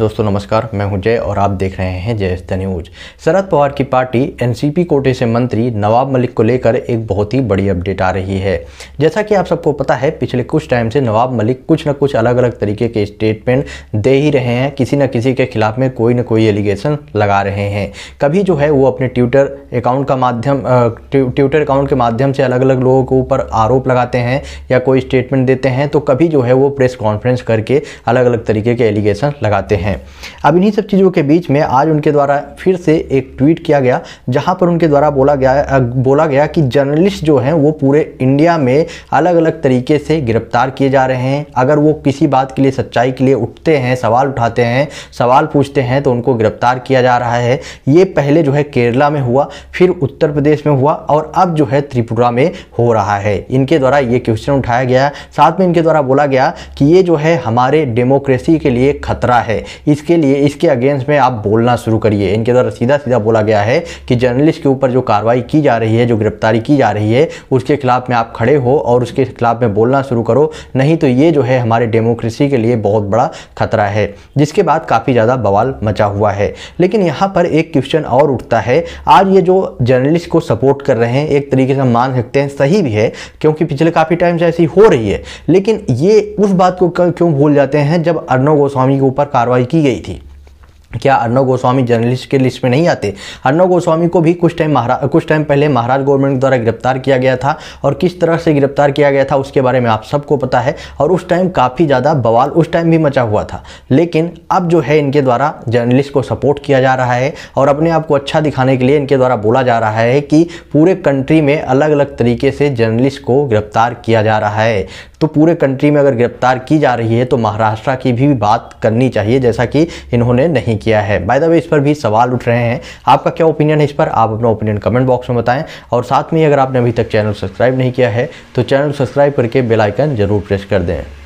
दोस्तों नमस्कार मैं हूं जय और आप देख रहे हैं जय द न्यूज शरद पवार की पार्टी एनसीपी कोटे से मंत्री नवाब मलिक को लेकर एक बहुत ही बड़ी अपडेट आ रही है जैसा कि आप सबको पता है पिछले कुछ टाइम से नवाब मलिक कुछ न कुछ अलग अलग तरीके के स्टेटमेंट दे ही रहे हैं किसी न किसी के खिलाफ में कोई ना कोई एलिगेशन लगा रहे हैं कभी जो है वो अपने ट्विटर अकाउंट का माध्यम ट्विटर अकाउंट के माध्यम से अलग अलग लोगों के ऊपर आरोप लगाते हैं या कोई स्टेटमेंट देते हैं तो कभी जो है वो प्रेस कॉन्फ्रेंस करके अलग अलग तरीके के एलिगेशन लगाते हैं हैं अब इन्हीं सब चीज़ों के बीच में आज उनके द्वारा फिर से एक ट्वीट किया गया जहाँ पर उनके द्वारा बोला गया बोला गया कि जर्नलिस्ट जो हैं वो पूरे इंडिया में अलग अलग तरीके से गिरफ्तार किए जा रहे हैं अगर वो किसी बात के लिए सच्चाई के लिए उठते हैं सवाल उठाते हैं सवाल पूछते हैं तो उनको गिरफ्तार किया जा रहा है ये पहले जो है केरला में हुआ फिर उत्तर प्रदेश में हुआ और अब जो है त्रिपुरा में हो रहा है इनके द्वारा ये क्वेश्चन उठाया गया साथ में इनके द्वारा बोला गया कि ये जो है हमारे डेमोक्रेसी के लिए खतरा है इसके लिए इसके अगेंस्ट में आप बोलना शुरू करिए इनके द्वारा सीधा सीधा बोला गया है कि जर्नलिस्ट के ऊपर जो कार्रवाई की जा रही है जो गिरफ्तारी की जा रही है उसके खिलाफ में आप खड़े हो और उसके खिलाफ में बोलना शुरू करो नहीं तो ये जो है हमारे डेमोक्रेसी के लिए बहुत बड़ा खतरा है जिसके बाद काफ़ी ज़्यादा बवाल मचा हुआ है लेकिन यहाँ पर एक क्वेश्चन और उठता है आज ये जो जर्नलिस्ट को सपोर्ट कर रहे हैं एक तरीके से मान सकते हैं सही भी है क्योंकि पिछले काफ़ी टाइम से ऐसी हो रही है लेकिन ये उस बात को क्यों भूल जाते हैं जब अर्णव गोस्वामी के ऊपर कार्रवाई की गई थी क्या अर्णव गोस्वामी जर्नलिस्ट के लिस्ट में नहीं आते अर्णव गोस्वामी को भी कुछ टाइम महारा कुछ टाइम पहले महाराज गवर्नमेंट द्वारा गिरफ्तार किया गया था और किस तरह से गिरफ्तार किया गया था उसके बारे में आप सबको पता है और उस टाइम काफ़ी ज़्यादा बवाल उस टाइम भी मचा हुआ था लेकिन अब जो है इनके द्वारा जर्नलिस्ट को सपोर्ट किया जा रहा है और अपने आप को अच्छा दिखाने के लिए इनके द्वारा बोला जा रहा है कि पूरे कंट्री में अलग अलग तरीके से जर्नलिस्ट को गिरफ्तार किया जा रहा है तो पूरे कंट्री में अगर गिरफ्तार की जा रही है तो महाराष्ट्र की भी बात करनी चाहिए जैसा कि इन्होंने नहीं किया है बाय द वे इस पर भी सवाल उठ रहे हैं आपका क्या ओपिनियन है इस पर आप अपना ओपिनियन कमेंट बॉक्स में बताएं और साथ में अगर आपने अभी तक चैनल सब्सक्राइब नहीं किया है तो चैनल सब्सक्राइब करके बेलाइकन जरूर प्रेस कर दें